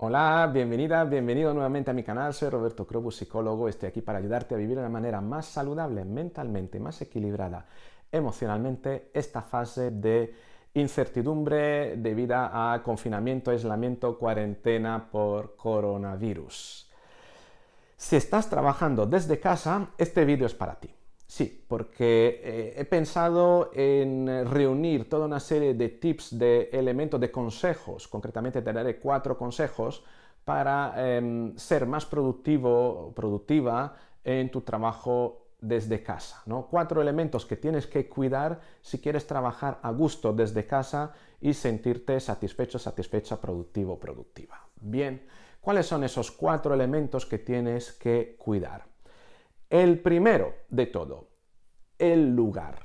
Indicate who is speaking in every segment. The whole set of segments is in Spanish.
Speaker 1: Hola, bienvenida, bienvenido nuevamente a mi canal. Soy Roberto Crobus, psicólogo. Estoy aquí para ayudarte a vivir de una manera más saludable mentalmente, más equilibrada emocionalmente esta fase de incertidumbre debida a confinamiento, aislamiento, cuarentena por coronavirus. Si estás trabajando desde casa, este vídeo es para ti. Sí, porque eh, he pensado en reunir toda una serie de tips, de elementos, de consejos. Concretamente te daré cuatro consejos para em, ser más productivo, productiva en tu trabajo desde casa. Cuatro elementos que tienes que cuidar si quieres trabajar a gusto desde casa y sentirte satisfecho, satisfecha, productivo, productiva. Bien, ¿cuáles son esos cuatro elementos que tienes que cuidar? El primero de todo, el lugar,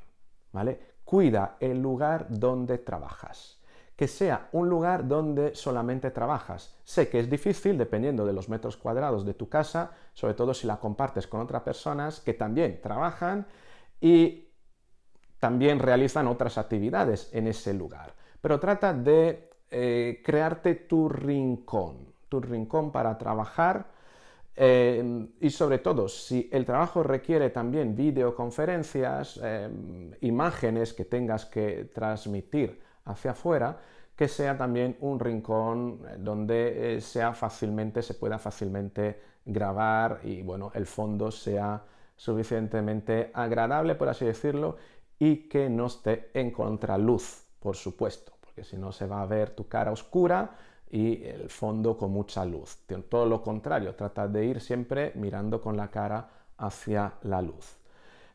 Speaker 1: ¿vale? Cuida el lugar donde trabajas. Que sea un lugar donde solamente trabajas. Sé que es difícil dependiendo de los metros cuadrados de tu casa, sobre todo si la compartes con otras personas que también trabajan y también realizan otras actividades en ese lugar. Pero trata de eh, crearte tu rincón, tu rincón para trabajar eh, y sobre todo, si el trabajo requiere también videoconferencias, eh, imágenes que tengas que transmitir hacia afuera, que sea también un rincón eh, donde sea fácilmente, se pueda fácilmente grabar y bueno, el fondo sea suficientemente agradable, por así decirlo, y que no esté en contraluz, por supuesto, porque si no se va a ver tu cara oscura, y el fondo con mucha luz. Todo lo contrario, trata de ir siempre mirando con la cara hacia la luz.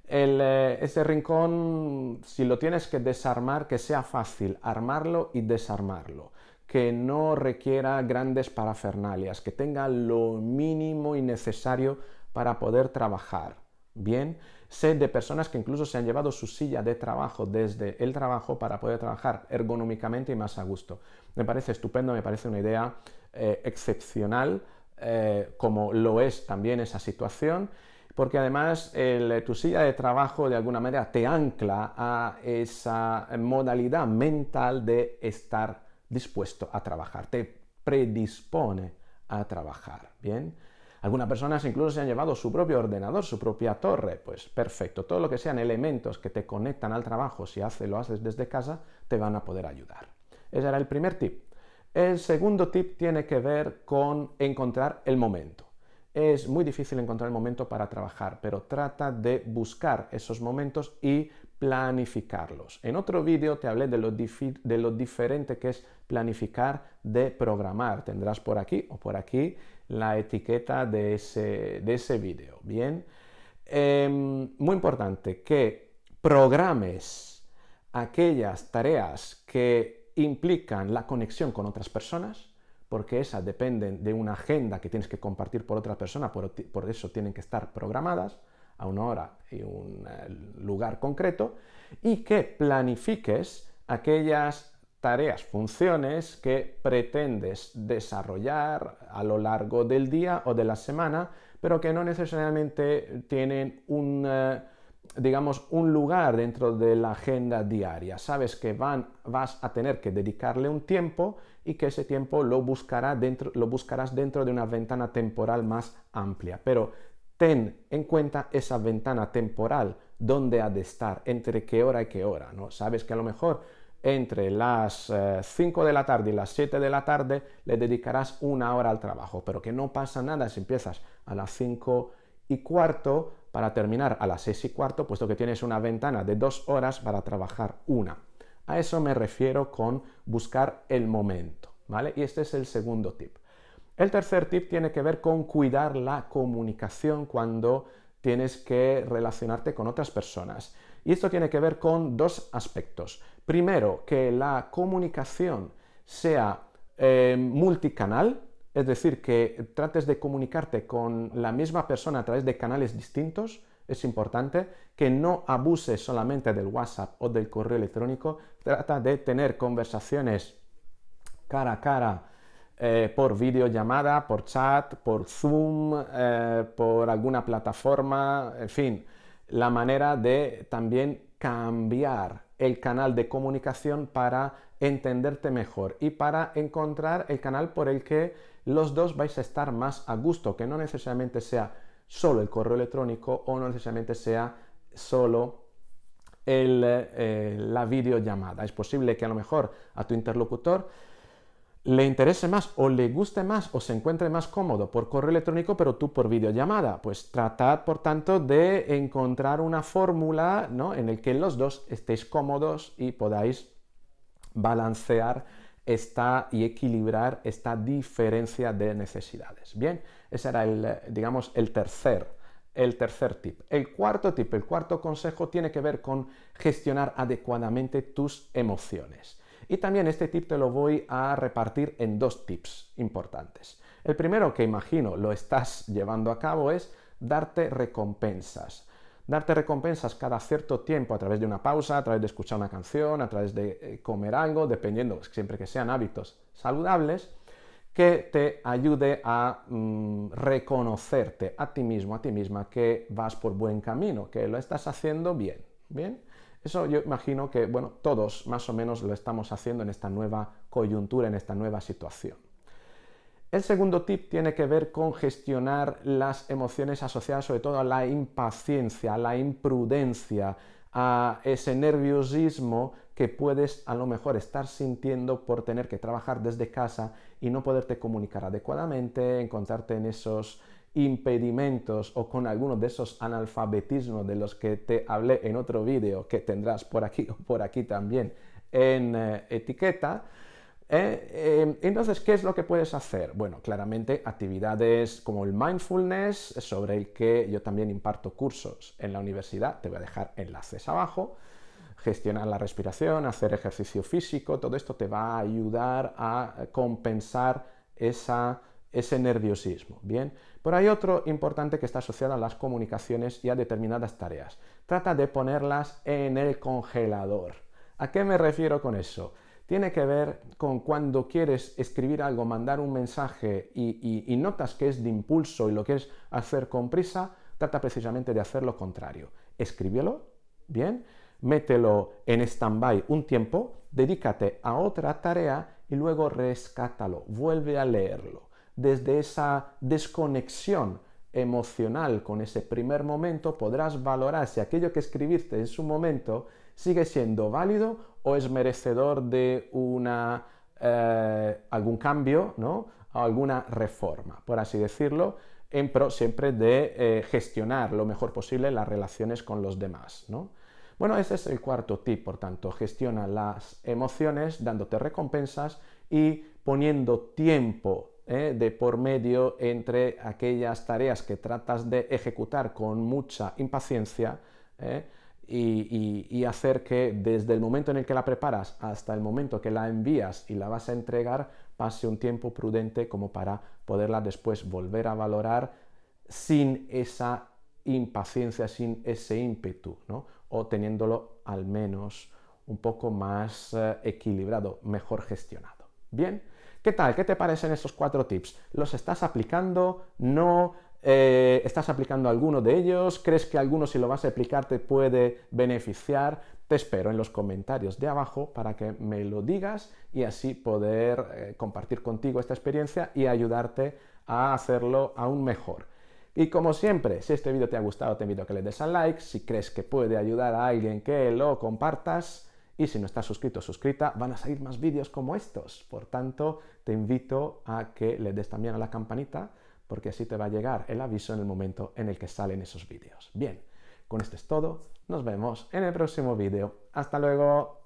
Speaker 1: Eh, ese rincón, si lo tienes que desarmar, que sea fácil armarlo y desarmarlo, que no requiera grandes parafernalias, que tenga lo mínimo y necesario para poder trabajar bien. Sé de personas que incluso se han llevado su silla de trabajo desde el trabajo para poder trabajar ergonómicamente y más a gusto. Me parece estupendo, me parece una idea eh, excepcional, eh, como lo es también esa situación, porque además eh, tu silla de trabajo de alguna manera te ancla a esa modalidad mental de estar dispuesto a trabajar, te predispone a trabajar, ¿bien? Algunas personas incluso se han llevado su propio ordenador, su propia torre. Pues perfecto, todo lo que sean elementos que te conectan al trabajo, si hace, lo haces desde casa, te van a poder ayudar. Ese era el primer tip. El segundo tip tiene que ver con encontrar el momento es muy difícil encontrar el momento para trabajar, pero trata de buscar esos momentos y planificarlos. En otro vídeo te hablé de lo, diferente que es planificar de programar. Tendrás por aquí o por aquí la etiqueta de ese, vídeo. Bien, em, muy importante que programes aquellas tareas que implican la conexión con otras personas porque esas dependen de una agenda que tienes que compartir por otra persona, por, eso tienen que estar programadas a una hora y un eh, lugar concreto, y que planifiques aquellas tareas, funciones que pretendes desarrollar a lo largo del día o de la semana, pero que no necesariamente tienen un... Eh, digamos, un lugar dentro de la agenda diaria. Sabes que van, vas a tener que dedicarle un tiempo y que ese tiempo lo, buscará dentro, lo buscarás dentro de una ventana temporal más amplia. Pero ten en cuenta esa ventana temporal, dónde ha de estar, entre qué hora y qué hora. ¿no? Sabes que a lo mejor entre las 5 eh, de la tarde y las 7 de la tarde le dedicarás una hora al trabajo, pero que no pasa nada si empiezas a las 5 y cuarto, para terminar a las seis y cuarto, puesto que tienes una ventana de dos horas para trabajar una. A eso me refiero con buscar el momento, ¿vale? Y este es el segundo tip. El tercer tip tiene que ver con cuidar la comunicación cuando tienes que relacionarte con otras personas. Y esto tiene que ver con dos aspectos. Primero, que la comunicación sea eh, multicanal, es decir, que trates de comunicarte con la misma persona a través de canales distintos, es importante que no abuses solamente del WhatsApp o del correo electrónico, trata de tener conversaciones cara a cara, eh, por videollamada, por chat, por Zoom, eh, por alguna plataforma, en fin, la manera de también cambiar el canal de comunicación para entenderte mejor y para encontrar el canal por el que los dos vais a estar más a gusto, que no necesariamente sea solo el correo electrónico o no necesariamente sea solo eh, eh, la videollamada. Es posible que a lo mejor a tu interlocutor le interese más o le guste más o se encuentre más cómodo por correo electrónico, pero tú por videollamada. Pues tratad, por tanto, de encontrar una fórmula en la que los dos estéis cómodos y podáis balancear y equilibrar esta diferencia de necesidades. Bien, ese era el, digamos, el tercer, el tercer tip. El cuarto tip, el cuarto consejo tiene que ver con gestionar adecuadamente tus emociones. Y también este tip te lo voy a repartir en dos tips importantes. El primero que imagino lo estás llevando a cabo es darte recompensas, darte recompensas cada cierto tiempo a través de una pausa, a través de escuchar una canción, a través de eh, comer algo, dependiendo, pues, siempre que sean hábitos saludables, que te ayude a mm, reconocerte a ti mismo, a ti misma, que vas por buen camino, que lo estás haciendo bien, ¿bien? Eso yo imagino que, bueno, todos más o menos lo estamos haciendo en esta nueva coyuntura, en esta nueva situación. El segundo tip tiene que ver con gestionar las emociones asociadas sobre todo a la impaciencia, a la imprudencia, a ese nerviosismo que puedes a lo mejor estar sintiendo por tener que trabajar desde casa y no poderte comunicar adecuadamente, encontrarte en esos impedimentos o con alguno de esos analfabetismos de los que te hablé en otro vídeo que tendrás por aquí o por aquí también en eh, etiqueta. ¿Eh? Eh, entonces, ¿qué es lo que puedes hacer? Bueno, claramente actividades como el mindfulness, eh, sobre el que yo también imparto cursos en la universidad, te voy a dejar enlaces abajo, gestionar la respiración, hacer ejercicio físico, todo esto te va a ayudar a compensar ese nerviosismo. Bien, pero hay otro importante que está asociado a las comunicaciones y a determinadas tareas. Trata de ponerlas en el congelador. ¿A qué me refiero con eso? tiene que ver con cuando quieres escribir algo, mandar un mensaje y, notas que es de impulso y lo que es hacer con prisa, trata precisamente de hacer lo contrario. Escríbelo, bien, mételo en stand-by un tiempo, dedícate a otra tarea y luego rescátalo, vuelve a leerlo. Desde esa desconexión emocional con ese primer momento podrás valorar si aquello que escribiste en su momento sigue siendo válido o es merecedor de eh, algún cambio, O alguna reforma, por así decirlo, en pro siempre de eh, gestionar lo mejor posible las relaciones con los demás, Bueno, ese es el cuarto tip, por tanto, gestiona las emociones dándote recompensas y poniendo tiempo ¿eh? de por medio entre aquellas tareas que tratas de ejecutar con mucha impaciencia y, hacer que desde el momento en el que la preparas hasta el momento que la envías y la vas a entregar pase un tiempo prudente como para poderla después volver a valorar sin esa impaciencia, sin ese ímpetu, ¿no? o teniéndolo al menos un poco más eh, equilibrado, mejor gestionado. Bien, ¿qué tal? ¿Qué te parecen esos cuatro tips? ¿Los estás aplicando? ¿No? Eh, ¿Estás aplicando alguno de ellos? ¿Crees que alguno si lo vas a aplicar te puede beneficiar? Te espero en los comentarios de abajo para que me lo digas y así poder eh, compartir contigo esta experiencia y ayudarte a hacerlo aún mejor. Y como siempre, si este vídeo te ha gustado, te invito a que le des al like. Si crees que puede ayudar a alguien, que lo compartas. Y si no estás suscrito o suscrita, van a salir más vídeos como estos. Por tanto, te invito a que le des también a la campanita porque así te va a llegar el aviso en el momento en el que salen esos vídeos. Bien, con esto es todo, nos vemos en el próximo vídeo. ¡Hasta luego!